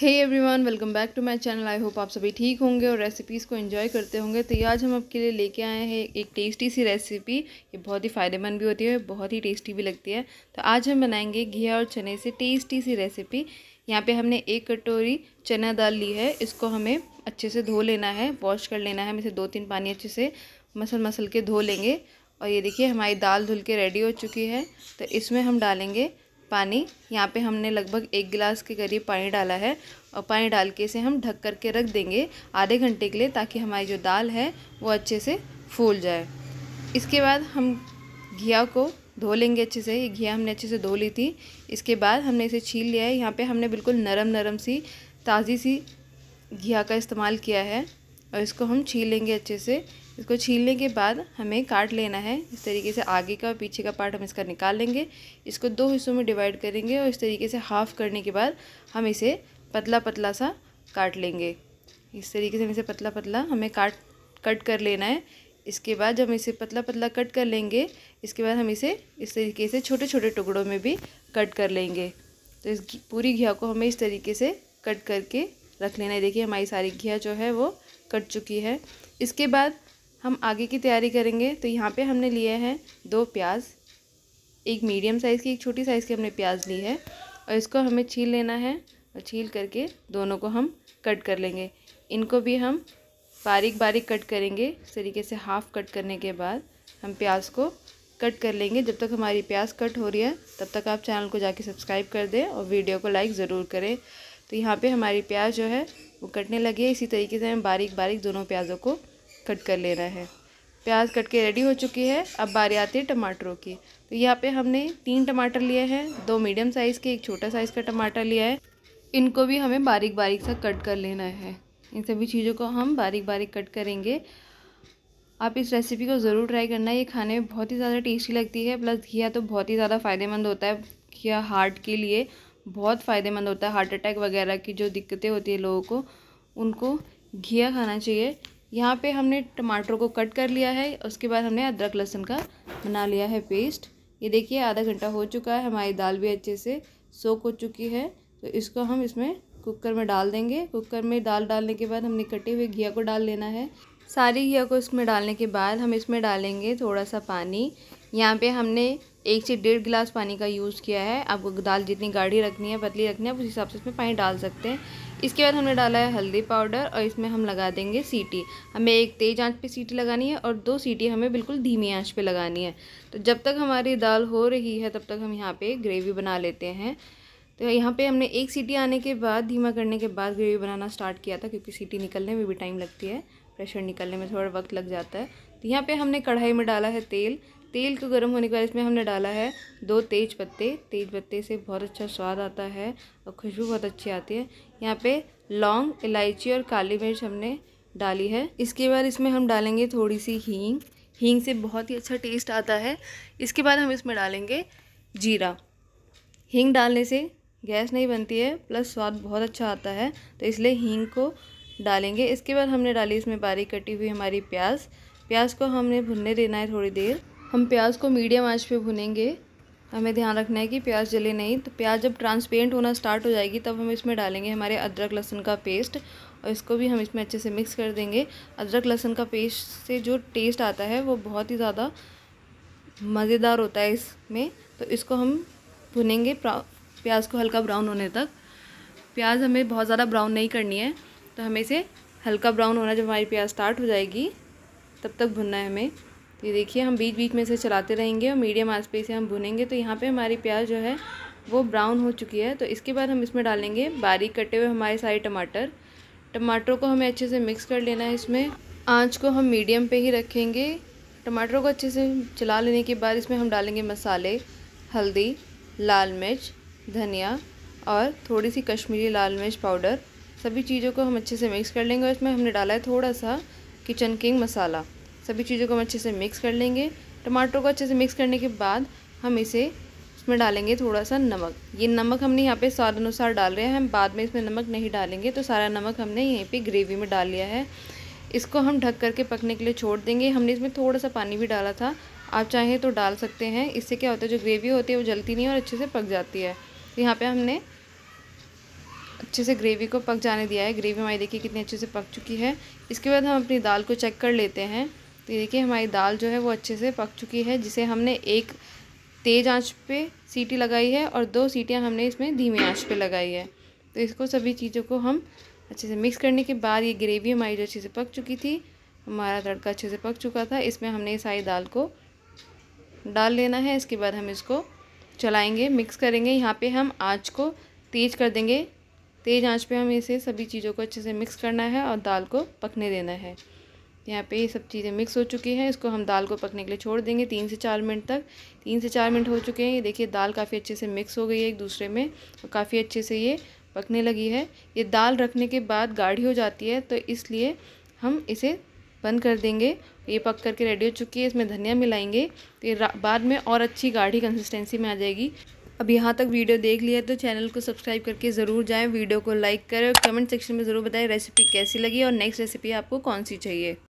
hey everyone welcome back to my channel I hope आप सभी ठीक होंगे और रेसिपीज़ को एंजॉय करते होंगे तो ये आज हम आपके लिए लेके आए हैं एक टेस्टी सी रेसिपी ये बहुत ही फ़ायदेमंद भी होती है बहुत ही टेस्टी भी लगती है तो आज हम बनाएंगे घिया और चने से टेस्टी सी रेसिपी यहाँ पे हमने एक कटोरी चना दाल ली है इसको हमें अच्छे से धो लेना है वॉश कर लेना है हम इसे दो तीन पानी अच्छे से मसल मसल के धो लेंगे और ये देखिए हमारी दाल धुल के रेडी हो चुकी है तो इसमें हम डालेंगे पानी यहाँ पे हमने लगभग एक गिलास के करीब पानी डाला है और पानी डाल के इसे हम ढक करके रख देंगे आधे घंटे के लिए ताकि हमारी जो दाल है वो अच्छे से फूल जाए इसके बाद हम घिया को धो लेंगे अच्छे से ये घिया हमने अच्छे से धो ली थी इसके बाद हमने इसे छील लिया है यहाँ पे हमने बिल्कुल नरम नरम सी ताज़ी सी घिया का इस्तेमाल किया है और इसको हम छील लेंगे अच्छे से इसको छीलने के बाद हमें काट लेना है इस तरीके से आगे का और पीछे का पार्ट हम इसका निकाल लेंगे इसको दो हिस्सों में डिवाइड करेंगे और इस तरीके से हाफ़ करने के बाद हम इसे पतला पतला सा काट लेंगे इस तरीके से हम इसे पतला पतला हमें काट कट कर लेना है इसके बाद जब हम इसे पतला पतला कट कर लेंगे इसके बाद हम इसे इस तरीके से छोटे छोटे टुकड़ों में भी कट कर लेंगे तो इस पूरी घिया को हमें इस तरीके से कट करके रख लेना है देखिए हमारी सारी घिया जो है वो कट चुकी है इसके बाद हम आगे की तैयारी करेंगे तो यहाँ पे हमने लिए हैं दो प्याज एक मीडियम साइज़ की एक छोटी साइज़ की हमने प्याज ली है और इसको हमें छील लेना है और छील करके दोनों को हम कट कर लेंगे इनको भी हम बारीक बारीक कट करेंगे इस तरीके से हाफ़ कट करने के बाद हम प्याज को कट कर लेंगे जब तक हमारी प्याज कट हो रही है तब तक आप चैनल को जाके सब्सक्राइब कर दें और वीडियो को लाइक ज़रूर करें तो यहाँ पे हमारी प्याज जो है वो कटने लगे इसी तरीके से हमें बारीक बारीक दोनों प्याज़ों को कट कर लेना है प्याज कट के रेडी हो चुकी है अब बारी आती है टमाटरों की तो यहाँ पे हमने तीन टमाटर लिए हैं दो मीडियम साइज़ के एक छोटा साइज़ का टमाटर लिया है इनको भी हमें बारीक बारीक सा कट कर लेना है इन सभी चीज़ों को हम बारीक बारीक कट करेंगे आप इस रेसिपी को ज़रूर ट्राई करना ये खाने में बहुत ही ज़्यादा टेस्टी लगती है प्लस घिया तो बहुत ही ज़्यादा फ़ायदेमंद होता है घिया हार्ट के लिए बहुत फ़ायदेमंद होता है हार्ट अटैक वगैरह की जो दिक्कतें होती है लोगों को उनको घिया खाना चाहिए यहाँ पे हमने टमाटर को कट कर लिया है उसके बाद हमने अदरक लहसुन का बना लिया है पेस्ट ये देखिए आधा घंटा हो चुका है हमारी दाल भी अच्छे से सोख हो चुकी है तो इसको हम इसमें कुकर में डाल देंगे कुकर में दाल डालने के बाद हमने कटे हुए घिया को डाल लेना है सारी घिया को इसमें डालने के बाद हम इसमें डालेंगे थोड़ा सा पानी यहाँ पे हमने एक से डेढ़ गिलास पानी का यूज़ किया है आपको दाल जितनी गाढ़ी रखनी है पतली रखनी है उस हिसाब से इसमें पानी डाल सकते हैं इसके बाद हमने डाला है हल्दी पाउडर और इसमें हम लगा देंगे सीटी हमें एक तेज़ आंच पे सीटी लगानी है और दो सीटी हमें बिल्कुल धीमी आंच पे लगानी है तो जब तक हमारी दाल हो रही है तब तक हम यहाँ पे ग्रेवी बना लेते हैं तो यहाँ पे हमने एक सीटी आने के बाद धीमा करने के बाद ग्रेवी बनाना स्टार्ट किया था क्योंकि सीटी निकलने में भी टाइम लगती है प्रेशर निकलने में थोड़ा वक्त लग जाता है तो यहाँ पर हमने कढ़ाई में डाला है तेल तेल को गर्म होने के बाद इसमें हमने डाला है दो तेज पत्ते तेज पत्ते से बहुत अच्छा स्वाद आता है और खुशबू बहुत अच्छी आती है यहाँ पे लौंग इलायची और काली मिर्च हमने डाली है इसके बाद इसमें हम डालेंगे थोड़ी सी हींग हींग से बहुत ही अच्छा टेस्ट आता है इसके बाद हम इसमें डालेंगे जीरा हींग डालने से गैस नहीं बनती है प्लस स्वाद बहुत अच्छा आता है तो इसलिए हींग को डालेंगे इसके बाद हमने डाली इसमें बारीक कटी हुई हमारी प्याज प्याज को हमने भुनने देना है थोड़ी देर हम प्याज को मीडियम आंच पे भुनेंगे हमें ध्यान रखना है कि प्याज जले नहीं तो प्याज जब ट्रांसपेरेंट होना स्टार्ट हो जाएगी तब हम इसमें डालेंगे हमारे अदरक लहसुन का पेस्ट और इसको भी हम इसमें अच्छे से मिक्स कर देंगे अदरक लहसुन का पेस्ट से जो टेस्ट आता है वो बहुत ही ज़्यादा मज़ेदार होता है इसमें तो इसको हम भुनेंगे प्याज को हल्का ब्राउन होने तक प्याज हमें बहुत ज़्यादा ब्राउन नहीं करनी है तो हमें इसे हल्का ब्राउन होना जब हमारी प्याज स्टार्ट हो जाएगी तब तक भुनना है हमें तो ये देखिए हम बीच बीच में से चलाते रहेंगे और मीडियम आंच पे इसे हम भुनेंगे तो यहाँ पे हमारी प्याज जो है वो ब्राउन हो चुकी है तो इसके बाद हम इसमें डालेंगे बारीक कटे हुए हमारे सारे टमाटर टमाटरों को हमें अच्छे से मिक्स कर लेना है इसमें आँच को हम मीडियम पर ही रखेंगे टमाटरों को अच्छे से चला लेने के बाद इसमें हम डालेंगे मसाले हल्दी लाल मिर्च धनिया और थोड़ी सी कश्मीरी लाल मिर्च पाउडर सभी चीज़ों को हम अच्छे से मिक्स कर लेंगे और इसमें हमने डाला है थोड़ा सा किचन किंग मसाला सभी चीज़ों को हम अच्छे से मिक्स कर लेंगे टमाटर को अच्छे से मिक्स करने के बाद हम इसे इसमें डालेंगे थोड़ा सा नमक ये नमक हमने यहाँ पे स्वाद अनुसार डाल रहे हैं हम बाद में इसमें नमक नहीं डालेंगे तो सारा नमक हमने यहीं पे ग्रेवी में डाल लिया है इसको हम ढक करके पकने के लिए छोड़ देंगे हमने इसमें थोड़ा सा पानी भी डाला था आप चाहें तो डाल सकते हैं इससे क्या होता है जो ग्रेवी होती है वो जलती नहीं और अच्छे से पक जाती है यहाँ पर हमने अच्छे से ग्रेवी को पक जाने दिया है ग्रेवी हमारी देखिए कितनी अच्छे से पक चुकी है इसके बाद हम अपनी दाल को चेक कर लेते हैं तो ये देखिए हमारी दाल जो है वो अच्छे से पक चुकी है जिसे हमने एक तेज़ आंच पे सीटी लगाई है और दो सीटियां हमने इसमें धीमी आंच पे लगाई है तो इसको सभी चीज़ों को हम अच्छे से मिक्स करने के बाद ये ग्रेवी हमारी जो अच्छे से पक चुकी थी हमारा तड़का अच्छे से पक चुका था इसमें हमने ये सारी दाल को डाल लेना है इसके बाद हम इसको चलाएँगे मिक्स करेंगे यहाँ पर हम आँच को तेज़ कर देंगे तेज़ आँच पर हम इसे सभी चीज़ों को अच्छे से मिक्स करना है और दाल को पकने देना है यहाँ पे ये सब चीज़ें मिक्स हो चुकी हैं इसको हम दाल को पकने के लिए छोड़ देंगे तीन से चार मिनट तक तीन से चार मिनट हो चुके हैं ये देखिए दाल काफ़ी अच्छे से मिक्स हो गई है एक दूसरे में और काफ़ी अच्छे से ये पकने लगी है ये दाल रखने के बाद गाढ़ी हो जाती है तो इसलिए हम इसे बंद कर देंगे ये पक करके रेडी हो चुकी है इसमें धनिया मिलाएंगे तो ये बाद में और अच्छी गाढ़ी कंसिस्टेंसी में आ जाएगी अब यहाँ तक वीडियो देख लिया तो चैनल को सब्सक्राइब करके ज़रूर जाएं वीडियो को लाइक करें और कमेंट सेक्शन में ज़रूर बताएं रेसिपी कैसी लगी और नेक्स्ट रेसिपी आपको कौन सी चाहिए